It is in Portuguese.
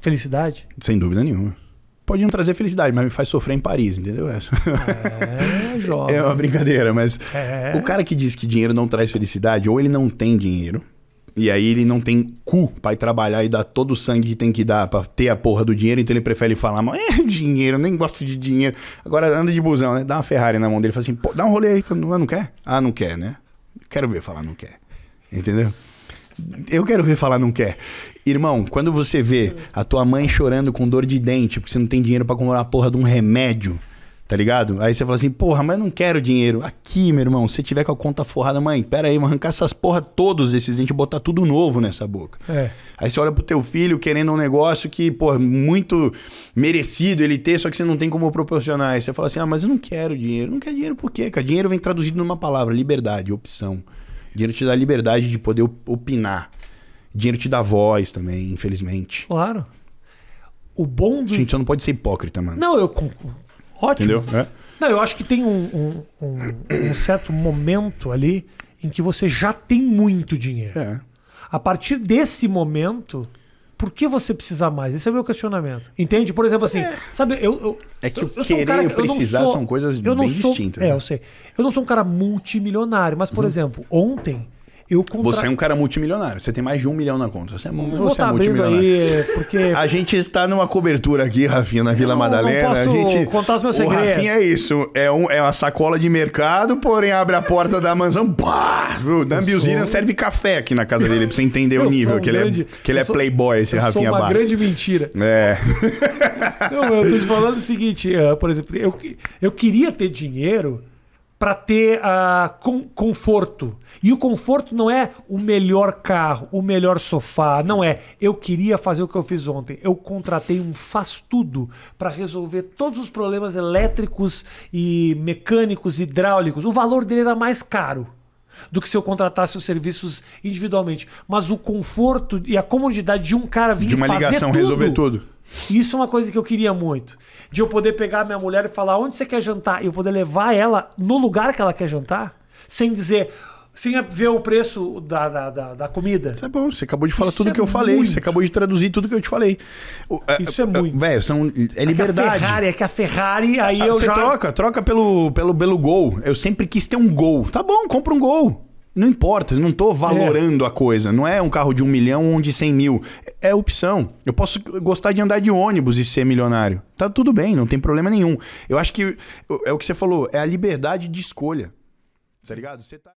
Felicidade? Sem dúvida nenhuma. Pode não trazer felicidade, mas me faz sofrer em Paris, entendeu? Essa. É, é jovem. é uma brincadeira, mas é. o cara que diz que dinheiro não traz felicidade, ou ele não tem dinheiro, e aí ele não tem cu pra ir trabalhar e dar todo o sangue que tem que dar pra ter a porra do dinheiro, então ele prefere falar, mas é dinheiro, nem gosto de dinheiro. Agora anda de busão, né? Dá uma Ferrari na mão dele, fala assim, pô, dá um rolê aí. Fala, não, não quer? Ah, não quer, né? Quero ver falar não quer. Entendeu? Eu quero ver falar não quer. Irmão, quando você vê a tua mãe chorando com dor de dente porque você não tem dinheiro para comprar uma porra de um remédio, tá ligado? Aí você fala assim, porra, mas eu não quero dinheiro. Aqui, meu irmão, se tiver com a conta forrada, mãe, pera aí, vou arrancar essas porra todos esses dentes e botar tudo novo nessa boca. É. Aí você olha pro teu filho querendo um negócio que, porra, muito merecido ele ter, só que você não tem como proporcionar. Aí você fala assim, ah, mas eu não quero dinheiro. Não quer dinheiro por quê, Porque Dinheiro vem traduzido numa palavra, liberdade, opção. Dinheiro te dá liberdade de poder opinar. Dinheiro te dá voz também, infelizmente. Claro. O bom do. Gente, você não pode ser hipócrita, mano. Não, eu. Ótimo. Entendeu? É. Não, eu acho que tem um, um, um, um, certo momento ali em que você já tem muito dinheiro. É. A partir desse momento, por que você precisa mais? Esse é o meu questionamento. Entende? Por exemplo, assim, é. sabe, eu, eu, É que o eu, eu querer um cara, e o precisar sou, são coisas bem sou, distintas. É, né? eu sei. Eu não sou um cara multimilionário, mas, por uhum. exemplo, ontem eu contra... Você é um cara multimilionário, você tem mais de um milhão na conta. Você é, você é tá é multimilionário. Aí, porque... A gente está numa cobertura aqui, Rafinha, na Vila Madalena. Não posso a gente... contar os meus segredos. O Rafinha é isso. É, um, é uma sacola de mercado, porém abre a porta da mansão. Pá! Dan Bilzerian sou... serve café aqui na casa dele, pra você entender o nível. Um que ele é, que ele é playboy, esse eu Rafinha Barros. É uma grande mentira. É. não, eu tô te falando o seguinte, eh, por exemplo, eu, eu queria ter dinheiro para ter uh, com, conforto. E o conforto não é o melhor carro, o melhor sofá, não é. Eu queria fazer o que eu fiz ontem. Eu contratei um faz tudo para resolver todos os problemas elétricos e mecânicos, hidráulicos. O valor dele era mais caro do que se eu contratasse os serviços individualmente, mas o conforto e a comodidade de um cara vir de uma fazer ligação tudo, resolver tudo isso é uma coisa que eu queria muito. De eu poder pegar minha mulher e falar onde você quer jantar e eu poder levar ela no lugar que ela quer jantar, sem dizer, sem ver o preço da, da, da, da comida. Isso é bom, você acabou de falar Isso tudo é que eu falei, você acabou de traduzir tudo que eu te falei. É, Isso é, é muito. Velho, são, é liberdade. É que a Ferrari, é que a Ferrari, ah, aí a, ah, eu Você já... troca, troca pelo, pelo, pelo gol. Eu sempre quis ter um gol. Tá bom, compra um gol. Não importa, não estou valorando é. a coisa. Não é um carro de um milhão ou de cem mil. É opção. Eu posso gostar de andar de ônibus e ser milionário. Tá tudo bem, não tem problema nenhum. Eu acho que é o que você falou, é a liberdade de escolha. Tá ligado? Você tá.